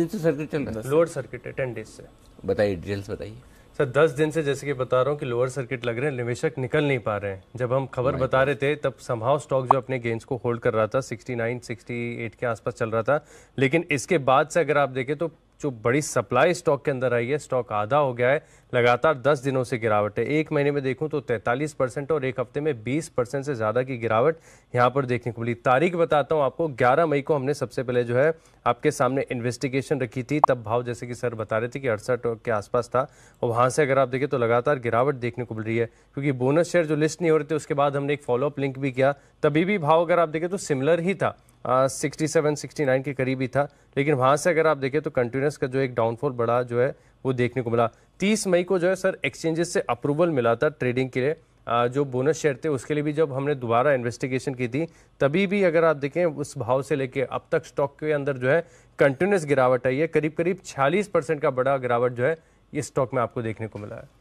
दिन से सर्किट चल रहा है लोअर सर्किट है टेन डेज से बताइए डिटेल्स बताइए सर दस दिन से जैसे कि बता रहा हूँ कि लोअर सर्किट लग रहे हैं निवेशक निकल नहीं पा रहे हैं जब हम खबर बता रहे थे तब संभाव स्टॉक जो अपने गेंस को होल्ड कर रहा था 69, 68 के आसपास चल रहा था लेकिन इसके बाद से अगर आप देखें तो जो बड़ी सप्लाई स्टॉक के अंदर आई है स्टॉक आधा हो गया है लगातार 10 दिनों से गिरावट है एक महीने में देखूं तो 43 परसेंट और एक हफ्ते में 20 परसेंट से ज़्यादा की गिरावट यहां पर देखने को मिली तारीख बताता हूं आपको 11 मई को हमने सबसे पहले जो है आपके सामने इन्वेस्टिगेशन रखी थी तब भाव जैसे कि सर बता रहे थे कि अड़सठ के आसपास था और वहाँ से अगर आप देखें तो लगातार गिरावट देखने को मिल रही है क्योंकि बोनस शेयर जो लिस्ट नहीं हो रहे थे उसके बाद हमने एक फॉलोअप लिंक भी किया तभी भी भाव अगर आप देखें तो सिमिलर ही था सिक्सटी सेवन सिक्सटी नाइन के करीब ही था लेकिन वहाँ से अगर आप देखें तो कंटिन्यूस का जो एक डाउनफॉल बड़ा जो है वो देखने को मिला तीस मई को जो है सर एक्सचेंजेस से अप्रूवल मिला था ट्रेडिंग के लिए जो बोनस शेयर थे उसके लिए भी जब हमने दोबारा इन्वेस्टिगेशन की थी तभी भी अगर आप देखें उस भाव से लेके अब तक स्टॉक के अंदर जो है कंटिन्यूस गिरावट आई है करीब करीब छियालीस परसेंट का बड़ा गिरावट जो है इस स्टॉक में आपको देखने को मिला है